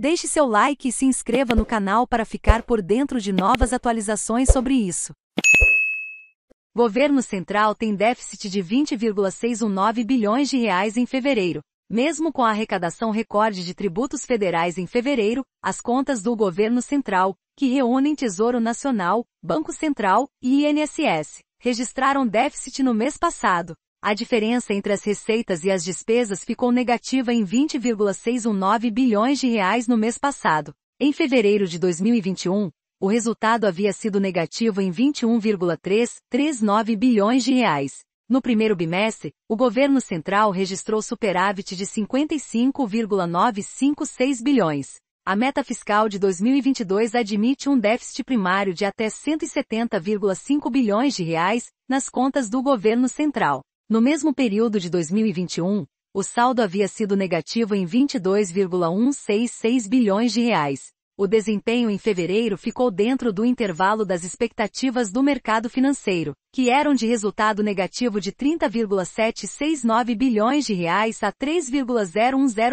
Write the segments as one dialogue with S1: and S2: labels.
S1: Deixe seu like e se inscreva no canal para ficar por dentro de novas atualizações sobre isso. Governo central tem déficit de 20,619 bilhões de reais em fevereiro. Mesmo com a arrecadação recorde de tributos federais em fevereiro, as contas do governo central, que reúnem Tesouro Nacional, Banco Central e INSS, registraram déficit no mês passado. A diferença entre as receitas e as despesas ficou negativa em 20,619 bilhões de reais no mês passado. Em fevereiro de 2021, o resultado havia sido negativo em 21,339 bilhões de reais. No primeiro bimestre, o governo central registrou superávit de 55,956 bilhões. A meta fiscal de 2022 admite um déficit primário de até 170,5 bilhões de reais nas contas do governo central. No mesmo período de 2021, o saldo havia sido negativo em 22,166 bilhões de reais. O desempenho em fevereiro ficou dentro do intervalo das expectativas do mercado financeiro, que eram de resultado negativo de 30,769 bilhões de reais a 3,010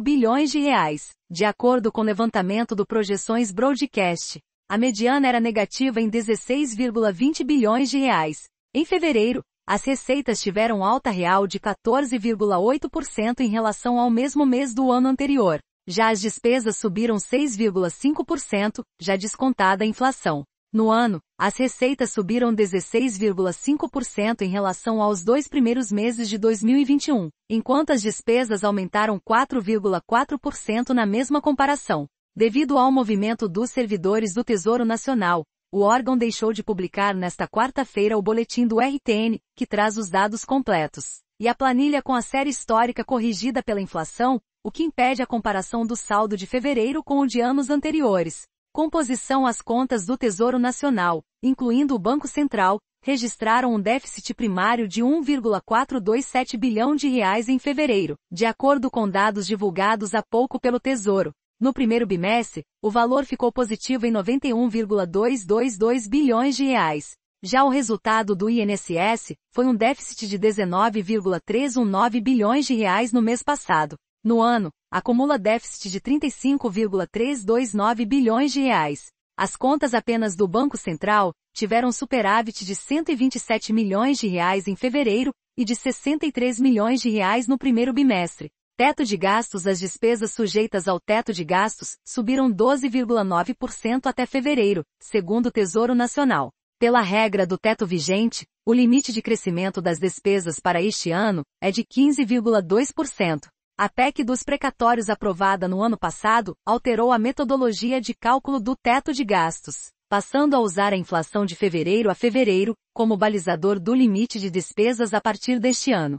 S1: bilhões de reais, de acordo com o levantamento do Projeções Broadcast. A mediana era negativa em 16,20 bilhões de reais. Em fevereiro, as receitas tiveram alta real de 14,8% em relação ao mesmo mês do ano anterior. Já as despesas subiram 6,5%, já descontada a inflação. No ano, as receitas subiram 16,5% em relação aos dois primeiros meses de 2021, enquanto as despesas aumentaram 4,4% na mesma comparação. Devido ao movimento dos servidores do Tesouro Nacional, o órgão deixou de publicar nesta quarta-feira o boletim do RTN, que traz os dados completos, e a planilha com a série histórica corrigida pela inflação, o que impede a comparação do saldo de fevereiro com o de anos anteriores. Composição às contas do Tesouro Nacional, incluindo o Banco Central, registraram um déficit primário de 1,427 bilhão de reais em fevereiro, de acordo com dados divulgados há pouco pelo Tesouro, no primeiro bimestre, o valor ficou positivo em 91,222 bilhões de reais. Já o resultado do INSS foi um déficit de 19,319 bilhões de reais no mês passado. No ano, acumula déficit de 35,329 bilhões de reais. As contas apenas do Banco Central tiveram superávit de 127 milhões de reais em fevereiro e de 63 milhões de reais no primeiro bimestre. Teto de gastos As despesas sujeitas ao teto de gastos subiram 12,9% até fevereiro, segundo o Tesouro Nacional. Pela regra do teto vigente, o limite de crescimento das despesas para este ano é de 15,2%. A PEC dos precatórios aprovada no ano passado alterou a metodologia de cálculo do teto de gastos, passando a usar a inflação de fevereiro a fevereiro como balizador do limite de despesas a partir deste ano.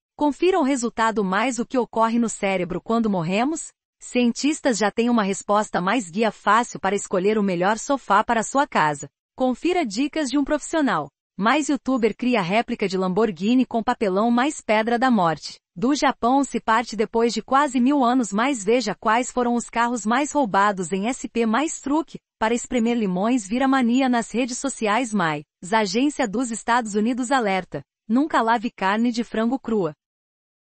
S1: Confira o resultado mais o que ocorre no cérebro quando morremos? Cientistas já têm uma resposta mais guia fácil para escolher o melhor sofá para sua casa. Confira dicas de um profissional. Mais youtuber cria réplica de Lamborghini com papelão mais pedra da morte. Do Japão se parte depois de quase mil anos mais veja quais foram os carros mais roubados em SP mais truque, para espremer limões vira mania nas redes sociais mais. Agência dos Estados Unidos alerta. Nunca lave carne de frango crua.